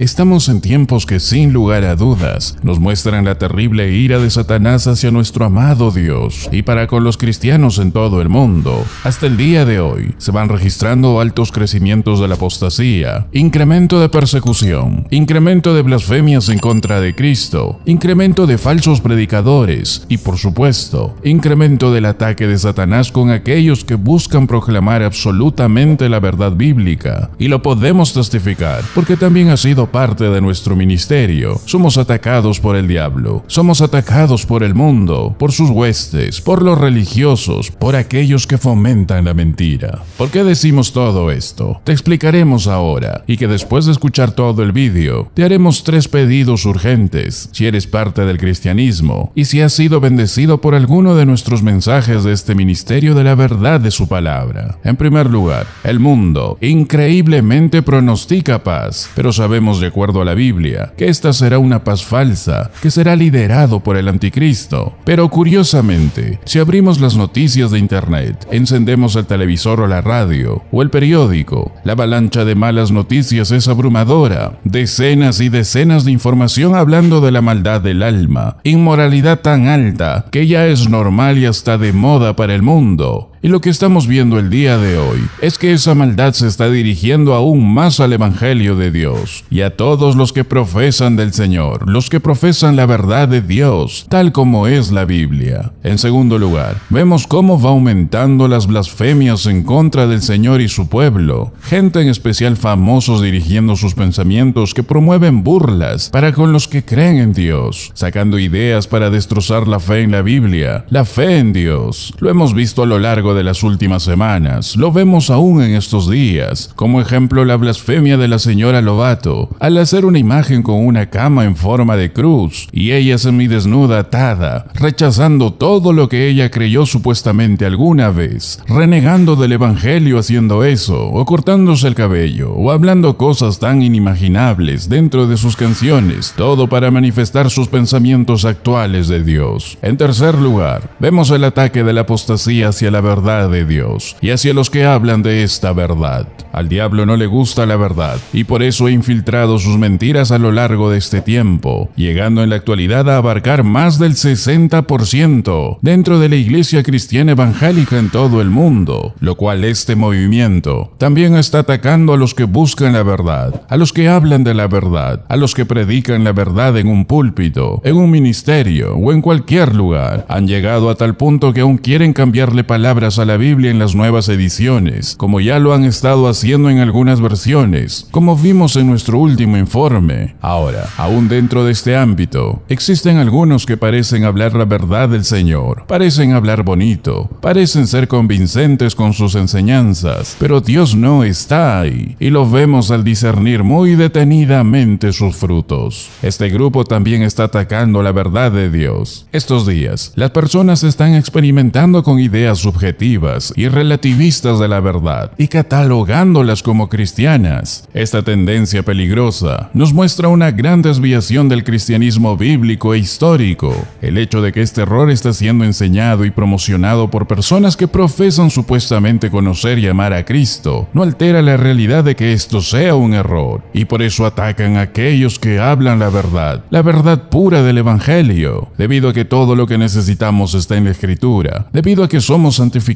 Estamos en tiempos que sin lugar a dudas nos muestran la terrible ira de Satanás hacia nuestro amado Dios y para con los cristianos en todo el mundo. Hasta el día de hoy se van registrando altos crecimientos de la apostasía, incremento de persecución, incremento de blasfemias en contra de Cristo, incremento de falsos predicadores y por supuesto, incremento del ataque de Satanás con aquellos que buscan proclamar absolutamente la verdad bíblica. Y lo podemos testificar porque también ha sido parte de nuestro ministerio, somos atacados por el diablo, somos atacados por el mundo, por sus huestes, por los religiosos, por aquellos que fomentan la mentira. ¿Por qué decimos todo esto? Te explicaremos ahora y que después de escuchar todo el vídeo, te haremos tres pedidos urgentes si eres parte del cristianismo y si has sido bendecido por alguno de nuestros mensajes de este ministerio de la verdad de su palabra. En primer lugar, el mundo increíblemente pronostica paz, pero sabemos de acuerdo a la Biblia, que esta será una paz falsa, que será liderado por el anticristo. Pero curiosamente, si abrimos las noticias de Internet, encendemos el televisor o la radio, o el periódico, la avalancha de malas noticias es abrumadora. Decenas y decenas de información hablando de la maldad del alma, inmoralidad tan alta que ya es normal y hasta de moda para el mundo. Y lo que estamos viendo el día de hoy es que esa maldad se está dirigiendo aún más al Evangelio de Dios y a todos los que profesan del Señor, los que profesan la verdad de Dios, tal como es la Biblia. En segundo lugar, vemos cómo va aumentando las blasfemias en contra del Señor y su pueblo, gente en especial famosos dirigiendo sus pensamientos que promueven burlas para con los que creen en Dios, sacando ideas para destrozar la fe en la Biblia, la fe en Dios. Lo hemos visto a lo largo de las últimas semanas. Lo vemos aún en estos días, como ejemplo la blasfemia de la señora Lobato, al hacer una imagen con una cama en forma de cruz, y ella desnuda atada, rechazando todo lo que ella creyó supuestamente alguna vez, renegando del Evangelio haciendo eso, o cortándose el cabello, o hablando cosas tan inimaginables dentro de sus canciones, todo para manifestar sus pensamientos actuales de Dios. En tercer lugar, vemos el ataque de la apostasía hacia la verdad de Dios y hacia los que hablan de esta verdad. Al diablo no le gusta la verdad y por eso ha infiltrado sus mentiras a lo largo de este tiempo, llegando en la actualidad a abarcar más del 60% dentro de la iglesia cristiana evangélica en todo el mundo, lo cual este movimiento también está atacando a los que buscan la verdad, a los que hablan de la verdad, a los que predican la verdad en un púlpito, en un ministerio o en cualquier lugar. Han llegado a tal punto que aún quieren cambiarle palabras a la Biblia en las nuevas ediciones, como ya lo han estado haciendo en algunas versiones, como vimos en nuestro último informe. Ahora, aún dentro de este ámbito, existen algunos que parecen hablar la verdad del Señor, parecen hablar bonito, parecen ser convincentes con sus enseñanzas, pero Dios no está ahí, y lo vemos al discernir muy detenidamente sus frutos. Este grupo también está atacando la verdad de Dios. Estos días, las personas están experimentando con ideas subjetivas y relativistas de la verdad y catalogándolas como cristianas. Esta tendencia peligrosa nos muestra una gran desviación del cristianismo bíblico e histórico. El hecho de que este error está siendo enseñado y promocionado por personas que profesan supuestamente conocer y amar a Cristo no altera la realidad de que esto sea un error y por eso atacan a aquellos que hablan la verdad, la verdad pura del Evangelio, debido a que todo lo que necesitamos está en la Escritura, debido a que somos santificados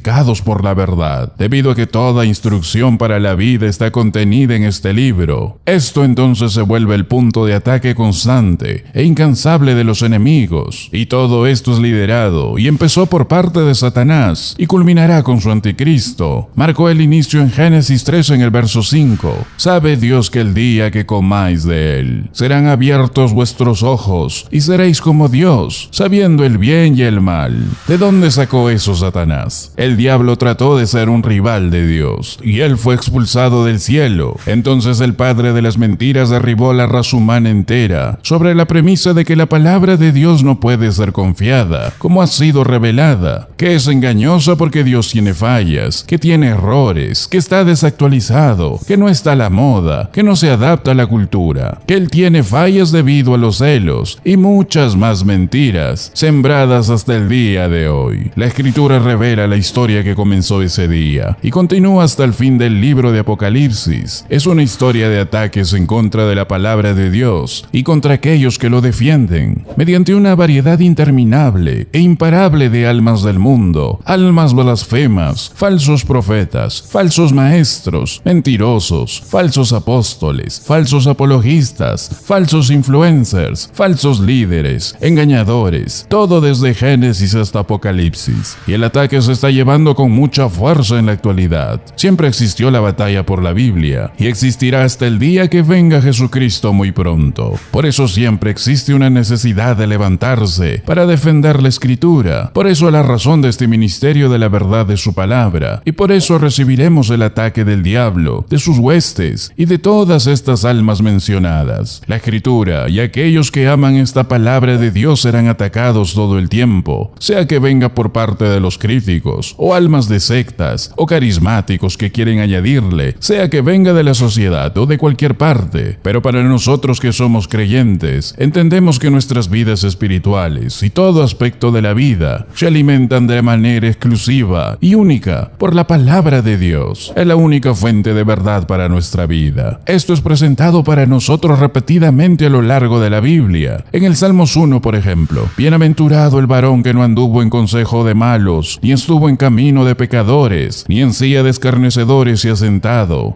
por la verdad, debido a que toda instrucción para la vida está contenida en este libro. Esto entonces se vuelve el punto de ataque constante e incansable de los enemigos, y todo esto es liderado y empezó por parte de Satanás y culminará con su anticristo. Marcó el inicio en Génesis 3 en el verso 5. Sabe Dios que el día que comáis de él, serán abiertos vuestros ojos y seréis como Dios, sabiendo el bien y el mal. ¿De dónde sacó eso Satanás? El diablo trató de ser un rival de Dios, y él fue expulsado del cielo. Entonces el padre de las mentiras derribó la raza humana entera, sobre la premisa de que la palabra de Dios no puede ser confiada, como ha sido revelada, que es engañosa porque Dios tiene fallas, que tiene errores, que está desactualizado, que no está a la moda, que no se adapta a la cultura, que él tiene fallas debido a los celos y muchas más mentiras, sembradas hasta el día de hoy. La escritura revela la historia historia que comenzó ese día y continúa hasta el fin del libro de Apocalipsis. Es una historia de ataques en contra de la palabra de Dios y contra aquellos que lo defienden, mediante una variedad interminable e imparable de almas del mundo, almas blasfemas, falsos profetas, falsos maestros, mentirosos, falsos apóstoles, falsos apologistas, falsos influencers, falsos líderes, engañadores, todo desde Génesis hasta Apocalipsis. Y el ataque se está llevando con mucha fuerza en la actualidad. Siempre existió la batalla por la Biblia y existirá hasta el día que venga Jesucristo muy pronto. Por eso siempre existe una necesidad de levantarse para defender la escritura. Por eso la razón de este ministerio de la verdad de su palabra y por eso recibiremos el ataque del diablo, de sus huestes y de todas estas almas mencionadas. La escritura y aquellos que aman esta palabra de Dios serán atacados todo el tiempo, sea que venga por parte de los críticos o almas de sectas o carismáticos que quieren añadirle, sea que venga de la sociedad o de cualquier parte. Pero para nosotros que somos creyentes, entendemos que nuestras vidas espirituales y todo aspecto de la vida se alimentan de manera exclusiva y única por la palabra de Dios. Es la única fuente de verdad para nuestra vida. Esto es presentado para nosotros repetidamente a lo largo de la Biblia. En el Salmos 1, por ejemplo, bienaventurado el varón que no anduvo en consejo de malos, y estuvo en camino de pecadores, ni en silla de escarnecedores se ha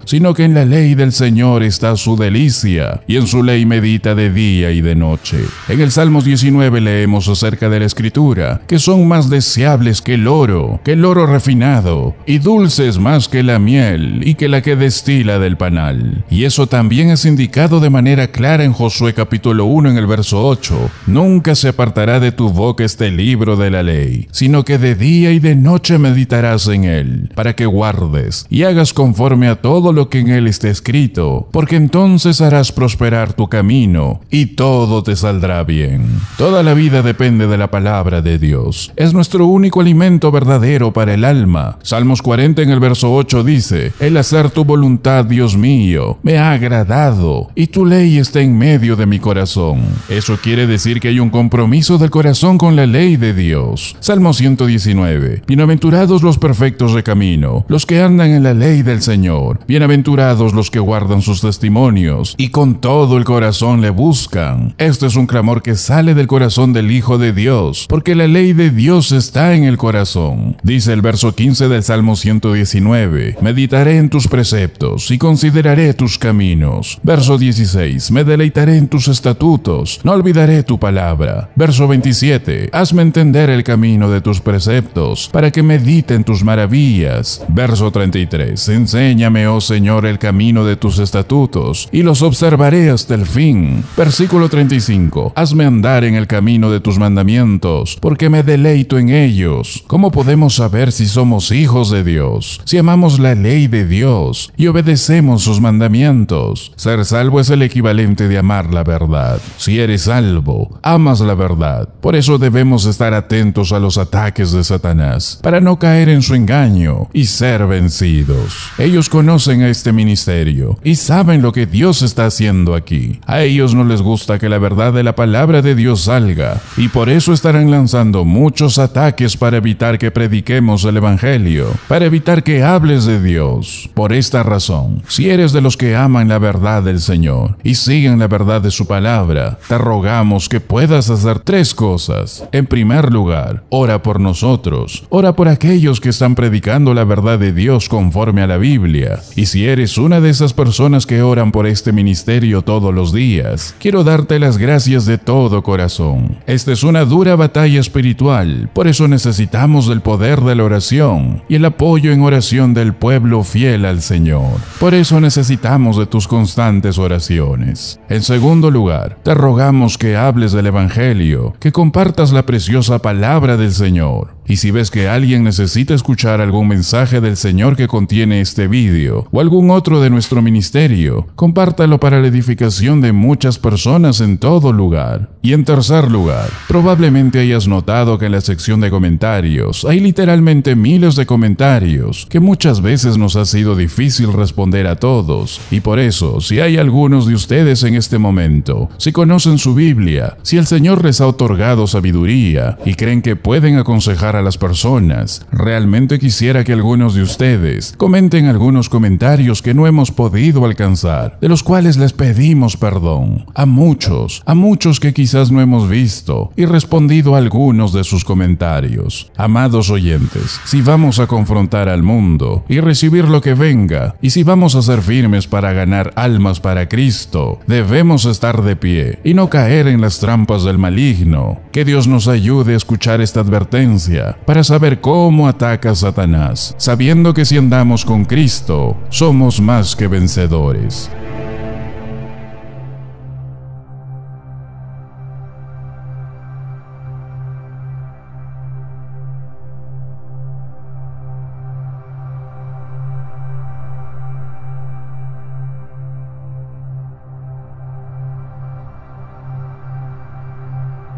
sino que en la ley del Señor está su delicia, y en su ley medita de día y de noche. En el Salmos 19 leemos acerca de la Escritura, que son más deseables que el oro, que el oro refinado, y dulces más que la miel, y que la que destila del panal. Y eso también es indicado de manera clara en Josué capítulo 1 en el verso 8. Nunca se apartará de tu boca este libro de la ley, sino que de día y de noche meditarás en él, para que guardes y hagas conforme a todo lo que en él está escrito, porque entonces harás prosperar tu camino y todo te saldrá bien. Toda la vida depende de la palabra de Dios. Es nuestro único alimento verdadero para el alma. Salmos 40 en el verso 8 dice, El hacer tu voluntad, Dios mío, me ha agradado, y tu ley está en medio de mi corazón. Eso quiere decir que hay un compromiso del corazón con la ley de Dios. Salmo 119. Y 90 Bienaventurados los perfectos de camino, los que andan en la ley del Señor. Bienaventurados los que guardan sus testimonios y con todo el corazón le buscan. Este es un clamor que sale del corazón del Hijo de Dios, porque la ley de Dios está en el corazón. Dice el verso 15 del Salmo 119, meditaré en tus preceptos y consideraré tus caminos. Verso 16, me deleitaré en tus estatutos, no olvidaré tu palabra. Verso 27, hazme entender el camino de tus preceptos, para que medita en tus maravillas. Verso 33. Enséñame, oh Señor, el camino de tus estatutos, y los observaré hasta el fin. Versículo 35. Hazme andar en el camino de tus mandamientos, porque me deleito en ellos. ¿Cómo podemos saber si somos hijos de Dios? Si amamos la ley de Dios y obedecemos sus mandamientos. Ser salvo es el equivalente de amar la verdad. Si eres salvo, amas la verdad. Por eso debemos estar atentos a los ataques de Satanás, para no caer en su engaño y ser vencidos. Ellos conocen a este ministerio y saben lo que Dios está haciendo aquí. A ellos no les gusta que la verdad de la palabra de Dios salga y por eso estarán lanzando muchos ataques para evitar que prediquemos el Evangelio, para evitar que hables de Dios. Por esta razón, si eres de los que aman la verdad del Señor y siguen la verdad de su palabra, te rogamos que puedas hacer tres cosas. En primer lugar, ora por nosotros, ora por aquellos que están predicando la verdad de Dios conforme a la Biblia. Y si eres una de esas personas que oran por este ministerio todos los días, quiero darte las gracias de todo corazón. Esta es una dura batalla espiritual, por eso necesitamos del poder de la oración y el apoyo en oración del pueblo fiel al Señor. Por eso necesitamos de tus constantes oraciones. En segundo lugar, te rogamos que hables del Evangelio, que compartas la preciosa palabra del Señor y si ves que alguien necesita escuchar algún mensaje del Señor que contiene este vídeo o algún otro de nuestro ministerio, compártalo para la edificación de muchas personas en todo lugar. Y en tercer lugar, probablemente hayas notado que en la sección de comentarios hay literalmente miles de comentarios que muchas veces nos ha sido difícil responder a todos. Y por eso, si hay algunos de ustedes en este momento, si conocen su Biblia, si el Señor les ha otorgado sabiduría y creen que pueden aconsejar las personas. Realmente quisiera que algunos de ustedes comenten algunos comentarios que no hemos podido alcanzar, de los cuales les pedimos perdón. A muchos, a muchos que quizás no hemos visto y respondido a algunos de sus comentarios. Amados oyentes, si vamos a confrontar al mundo y recibir lo que venga, y si vamos a ser firmes para ganar almas para Cristo, debemos estar de pie y no caer en las trampas del maligno. Que Dios nos ayude a escuchar esta advertencia para saber cómo ataca Satanás, sabiendo que si andamos con Cristo, somos más que vencedores.